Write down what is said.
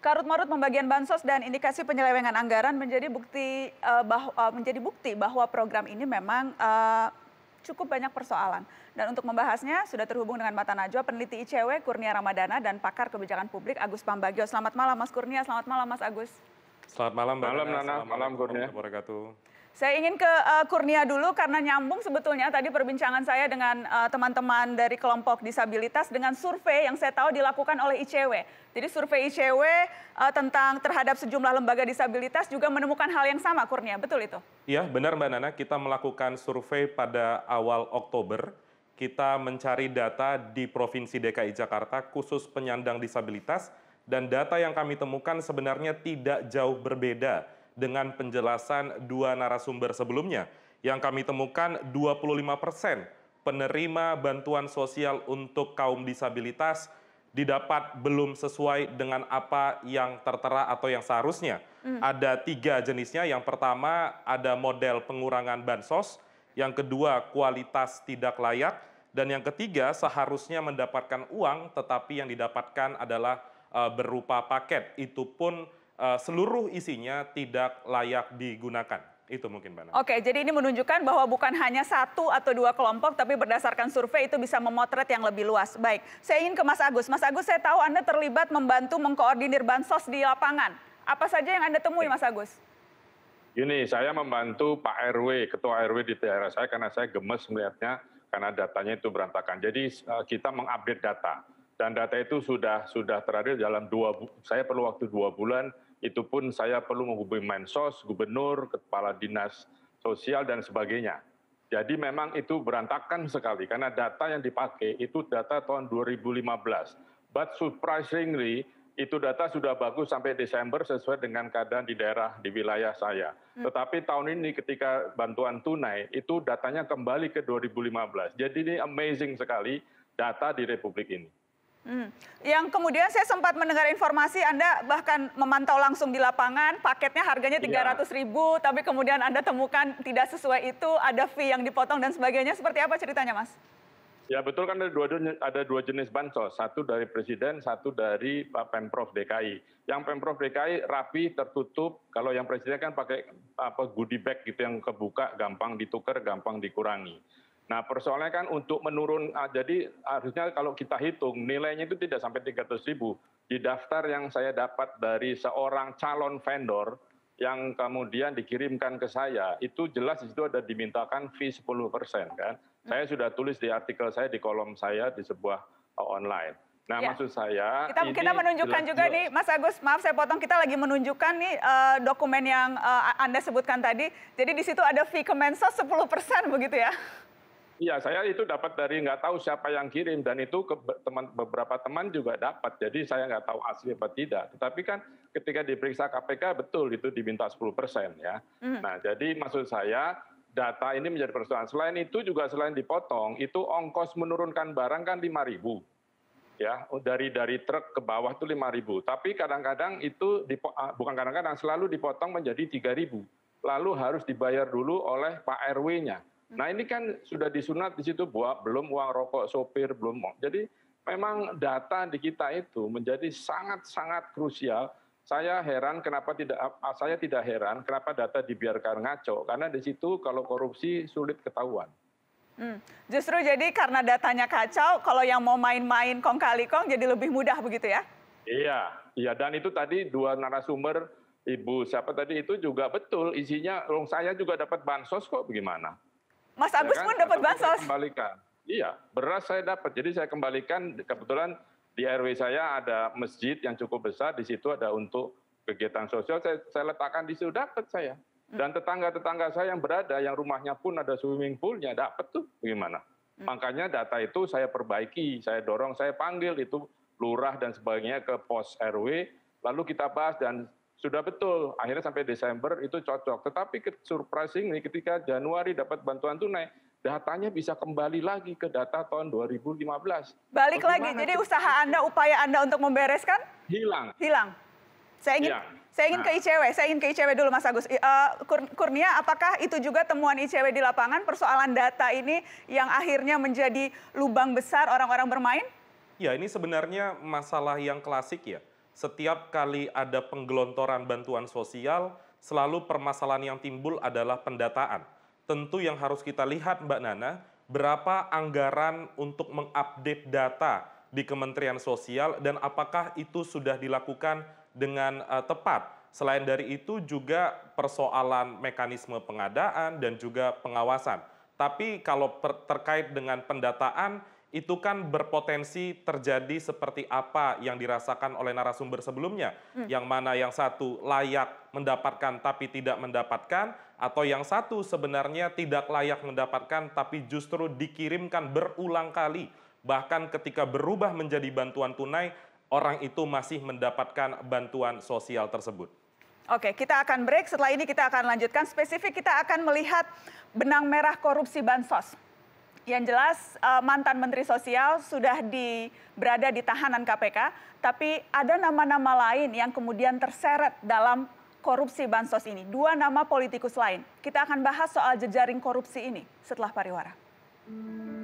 Karut marut pembagian bansos dan indikasi penyelewengan anggaran menjadi bukti uh, bahwa uh, menjadi bukti bahwa program ini memang uh, cukup banyak persoalan. Dan untuk membahasnya sudah terhubung dengan Mata Najwa, peneliti ICW Kurnia Ramadana dan pakar kebijakan publik Agus Pambagio. Selamat malam Mas Kurnia, selamat malam Mas Agus. Selamat malam, Mbak malam Nana, malam Kurnia. Wabarakatuh. Saya ingin ke uh, Kurnia dulu karena nyambung sebetulnya tadi perbincangan saya dengan eh, teman-teman uh, dari kelompok disabilitas dengan survei yang saya tahu dilakukan oleh ICW. Jadi survei ICW uh, eh, tentang terhadap sejumlah lembaga disabilitas juga menemukan hal yang sama Kurnia, betul itu? Iya, benar Mbak Nana, kita melakukan survei pada awal Oktober. Kita mencari data di Provinsi DKI Jakarta khusus penyandang disabilitas dan data yang kami temukan sebenarnya tidak jauh berbeda dengan penjelasan dua narasumber sebelumnya yang kami temukan 25 persen penerima bantuan sosial untuk kaum disabilitas didapat belum sesuai dengan apa yang tertera atau yang seharusnya. Mm. Ada tiga jenisnya. Yang pertama ada model pengurangan bansos, yang kedua kualitas tidak layak, dan yang ketiga seharusnya mendapatkan uang tetapi yang didapatkan adalah uh, berupa paket. Itu pun Eh, seluruh isinya tidak layak digunakan. Itu mungkin, Mbak. Oke, jadi ini menunjukkan bahwa bukan hanya satu atau dua kelompok, tapi berdasarkan survei itu bisa memotret yang lebih luas. Baik, saya ingin ke Mas Agus. Mas Agus, saya tahu Anda terlibat membantu mengkoordinir bansos di lapangan. Apa saja yang Anda temui, Mas Agus? Ini saya membantu Pak RW, Ketua RW di daerah saya, karena saya gemes melihatnya, karena datanya itu berantakan. Jadi eh, kita mengupdate data. Dan data itu sudah sudah terakhir dalam dua, saya perlu waktu dua bulan itu pun saya perlu menghubungi Mensos, Gubernur, Kepala Dinas Sosial, dan sebagainya. Jadi memang itu berantakan sekali karena data yang dipakai itu data tahun 2015. But surprisingly, itu data sudah bagus sampai Desember sesuai dengan keadaan di daerah di wilayah saya. Hmm. Tetapi tahun ini ketika bantuan tunai itu datanya kembali ke 2015. Jadi ini amazing sekali data di Republik ini. Hmm. Yang kemudian saya sempat mendengar informasi Anda bahkan memantau langsung di lapangan, paketnya harganya 300 iya. ribu, ya. tapi kemudian Anda temukan tidak sesuai itu, ada fee yang dipotong dan sebagainya. Seperti apa ceritanya, Mas? Ya betul kan ada dua, ada dua jenis bansos, satu dari Presiden, satu dari Pak Pemprov DKI. Yang Pemprov DKI rapi, tertutup, kalau yang Presiden kan pakai apa goodie bag gitu yang kebuka, gampang ditukar, gampang dikurangi. Nah, persoalannya kan untuk menurun, ah, jadi harusnya kalau kita hitung nilainya itu tidak sampai 300 ribu. Di daftar yang saya dapat dari seorang calon vendor yang kemudian dikirimkan ke saya, itu jelas di situ ada dimintakan fee 10 persen kan. Hmm. Saya sudah tulis di artikel saya, di kolom saya, di sebuah oh, online. Nah, ya. maksud saya kita ini kita menunjukkan jelas, juga nih, iya. Mas Agus, maaf saya potong, kita lagi menunjukkan nih uh, dokumen yang uh, Anda sebutkan tadi. Jadi di situ ada fee kemensos 10 persen begitu ya? Iya, saya itu dapat dari nggak tahu siapa yang kirim dan itu ke teman beberapa teman juga dapat. Jadi saya nggak tahu asli apa tidak. Tetapi kan ketika diperiksa KPK betul itu diminta 10 persen ya. Mm. Nah, jadi maksud saya data ini menjadi persoalan. Selain itu juga selain dipotong, itu ongkos menurunkan barang kan 5 ribu. Ya, dari dari truk ke bawah itu 5 ribu. Tapi kadang-kadang itu, ah, bukan kadang-kadang, selalu dipotong menjadi 3 ribu. Lalu harus dibayar dulu oleh Pak RW-nya Nah ini kan sudah disunat di situ buat belum uang rokok sopir belum. Jadi memang data di kita itu menjadi sangat-sangat krusial. Saya heran kenapa tidak ah, saya tidak heran kenapa data dibiarkan ngaco karena di situ kalau korupsi sulit ketahuan. Hmm. Justru jadi karena datanya kacau, kalau yang mau main-main kong kali kong jadi lebih mudah begitu ya? Iya, iya dan itu tadi dua narasumber Ibu siapa tadi itu juga betul isinya, long saya juga dapat bansos kok bagaimana? Mas ya Agus ya kan? pun dapat bansos. Kembalikan. Iya, beras saya dapat. Jadi saya kembalikan kebetulan di RW saya ada masjid yang cukup besar, di situ ada untuk kegiatan sosial saya, saya letakkan di situ dapat saya. Hmm. Dan tetangga-tetangga saya yang berada yang rumahnya pun ada swimming poolnya dapat tuh gimana? Hmm. Makanya data itu saya perbaiki, saya dorong, saya panggil itu lurah dan sebagainya ke pos RW, lalu kita bahas dan sudah betul. Akhirnya sampai Desember itu cocok. Tetapi surprising ini ketika Januari dapat bantuan tunai, datanya bisa kembali lagi ke data tahun 2015. Balik lagi. Jadi usaha Anda, upaya Anda untuk membereskan? Hilang. Hilang. Saya ingin ya. saya ingin nah. ke ICW, saya ingin ke nah. ICW dulu Mas Agus. Uh, Kurnia, apakah itu juga temuan ICW di lapangan persoalan data ini yang akhirnya menjadi lubang besar orang-orang bermain? Ya, ini sebenarnya masalah yang klasik ya setiap kali ada penggelontoran bantuan sosial, selalu permasalahan yang timbul adalah pendataan. Tentu yang harus kita lihat Mbak Nana, berapa anggaran untuk mengupdate data di Kementerian Sosial dan apakah itu sudah dilakukan dengan uh, tepat. Selain dari itu juga persoalan mekanisme pengadaan dan juga pengawasan. Tapi kalau terkait dengan pendataan itu kan berpotensi terjadi seperti apa yang dirasakan oleh narasumber sebelumnya, hmm. yang mana yang satu layak mendapatkan tapi tidak mendapatkan, atau yang satu sebenarnya tidak layak mendapatkan tapi justru dikirimkan berulang kali, bahkan ketika berubah menjadi bantuan tunai, orang itu masih mendapatkan bantuan sosial tersebut. Oke, kita akan break. Setelah ini kita akan lanjutkan spesifik kita akan melihat benang merah korupsi bansos. Yang jelas eh, mantan Menteri Sosial sudah di, berada di tahanan KPK, tapi ada nama-nama lain yang kemudian terseret dalam korupsi bansos ini. Dua nama politikus lain. Kita akan bahas soal jejaring korupsi ini setelah pariwara. Hmm.